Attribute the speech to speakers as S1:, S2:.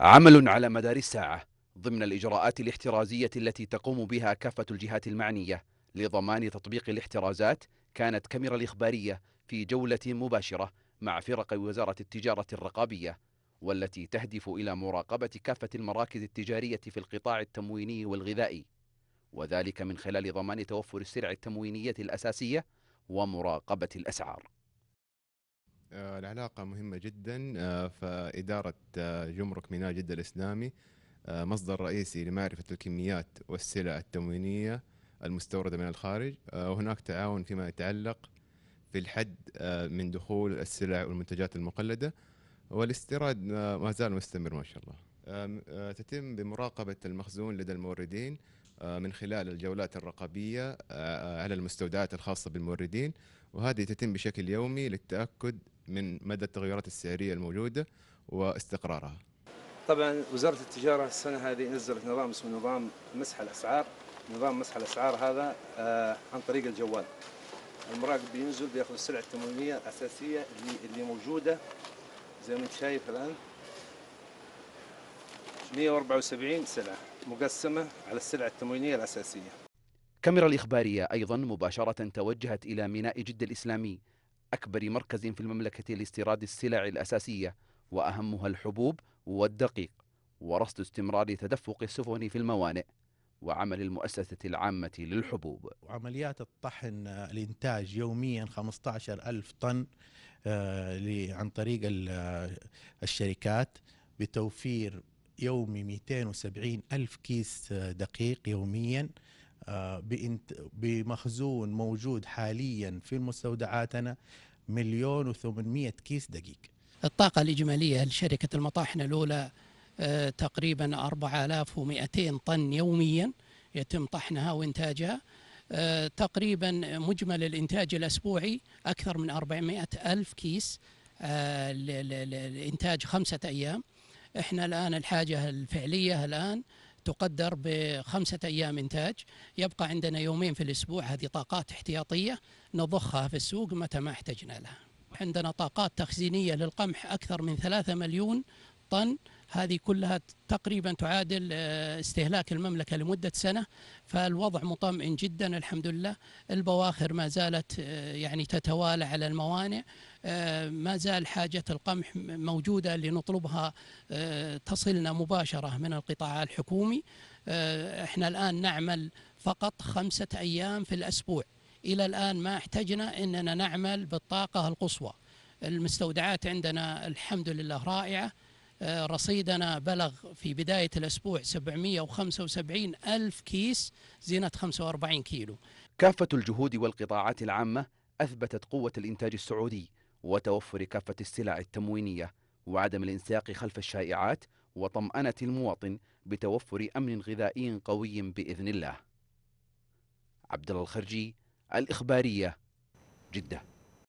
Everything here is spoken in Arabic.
S1: عمل على مدار الساعة ضمن الإجراءات الاحترازية التي تقوم بها كافة الجهات المعنية لضمان تطبيق الاحترازات كانت كاميرا الإخبارية في جولة مباشرة مع فرق وزارة التجارة الرقابية والتي تهدف إلى مراقبة كافة المراكز التجارية في القطاع التمويني والغذائي وذلك من خلال ضمان توفر السلع التموينية الأساسية ومراقبة الأسعار
S2: آه، العلاقة مهمة جدا آه، فإدارة آه، جمرك ميناء جدة الإسلامي مصدر رئيسي لمعرفة الكميات والسلع التموينية المستوردة من الخارج وهناك تعاون فيما يتعلق في الحد من دخول السلع والمنتجات المقلدة والاستيراد ما زال مستمر ما شاء الله تتم بمراقبة المخزون لدى الموردين من خلال الجولات الرقابية على المستودعات الخاصة بالموردين وهذه تتم بشكل يومي للتأكد من مدى التغيرات السعريه الموجوده واستقرارها.
S3: طبعا وزاره التجاره السنه هذه نزلت نظام اسمه نظام مسح الاسعار، نظام مسح الاسعار هذا آه عن طريق الجوال. المراقب بينزل بياخذ السلع التموينيه الاساسيه اللي اللي موجوده زي ما انت شايف الان 174 سلعه مقسمه على السلع التموينيه الاساسيه.
S1: الكاميرا الإخبارية أيضا مباشرة توجهت إلى ميناء جدة الإسلامي أكبر مركز في المملكة لاستيراد السلع الأساسية وأهمها الحبوب والدقيق ورصد استمرار تدفق السفن في الموانئ وعمل المؤسسة العامة للحبوب
S3: عمليات الطحن آه، الإنتاج يوميا 15 ألف طن آه، عن طريق آه، الشركات بتوفير يومي 270 ألف كيس دقيق يوميا آه، بمخزون موجود حاليا في مستودعاتنا مليون و800 كيس دقيق
S4: الطاقة الإجمالية لشركة المطاحن الأولى آه، تقريبا 4200 طن يوميا يتم طحنها وإنتاجها آه، تقريبا مجمل الإنتاج الأسبوعي أكثر من 400 ألف كيس لإنتاج خمسة أيام احنا الآن الحاجة الفعلية الآن تقدر بخمسة أيام إنتاج يبقى عندنا يومين في الأسبوع هذه طاقات احتياطية نضخها في السوق متى ما احتجنا لها عندنا طاقات تخزينية للقمح أكثر من ثلاثة مليون طن هذه كلها تقريبا تعادل آه، استهلاك المملكة لمدة سنة فالوضع مطمئن جدا الحمد لله البواخر ما زالت آه، يعني تتوالى على الموانئ آه، ما زال حاجة القمح موجودة لنطلبها تصلنا مباشرة من القطاع الحكومي احنا الآن نعمل فقط خمسة أيام في الأسبوع إلى الآن ما احتجنا أننا نعمل بالطاقة القصوى المستودعات عندنا الحمد لله رائعة آه، رصيدنا بلغ في بداية الأسبوع 775 ألف كيس زينة 45 كيلو
S1: كافة الجهود والقطاعات العامة أثبتت قوة الإنتاج السعودي وتوفر كافة السلع التموينية وعدم الانساق خلف الشائعات وطمأنة المواطن بتوفر أمن غذائي قوي بإذن الله عبد الله الخرجي الإخبارية جدة